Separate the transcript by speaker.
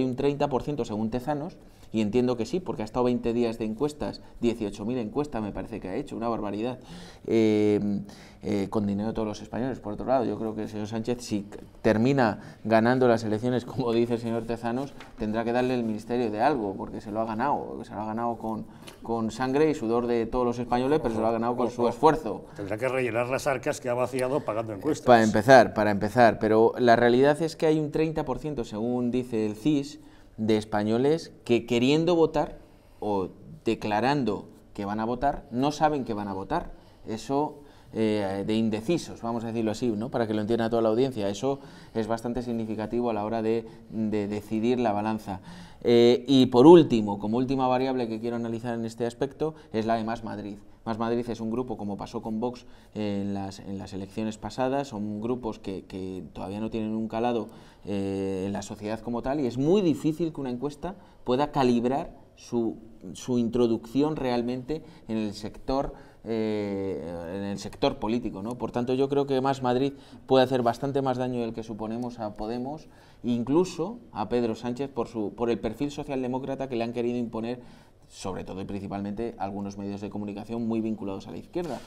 Speaker 1: Hay un 30% según Tezanos, y entiendo que sí, porque ha estado 20 días de encuestas, 18.000 encuestas me parece que ha hecho, una barbaridad. Eh, eh, con dinero de todos los españoles. Por otro lado, yo creo que el señor Sánchez, si termina ganando las elecciones, como dice el señor Tezanos, tendrá que darle el ministerio de algo, porque se lo ha ganado, se lo ha ganado con, con sangre y sudor de todos los españoles, pero se lo ha ganado con su esfuerzo. Tendrá que rellenar las arcas que ha vaciado pagando encuestas. Para empezar, para empezar, pero la realidad es que hay un 30%, según dice el CIS, de españoles que queriendo votar o declarando que van a votar, no saben que van a votar. Eso eh, de indecisos, vamos a decirlo así, ¿no? para que lo entienda toda la audiencia. Eso es bastante significativo a la hora de, decidir la balanza. Eh, y por último, como última variable que quiero analizar en este aspecto, es la de Más Madrid. Más Madrid es un grupo, como pasó con Vox en las, elecciones pasadas, son grupos que, todavía no tienen un calado eh, en la sociedad como tal y es muy difícil que una encuesta pueda calibrar su, su introducción realmente en el sector sector político. ¿no? Por tanto, yo creo que Más Madrid puede hacer bastante más daño del que suponemos a Podemos, incluso a Pedro Sánchez, por, su, por el perfil socialdemócrata que le han querido imponer sobre todo y principalmente algunos medios de comunicación muy vinculados a la izquierda.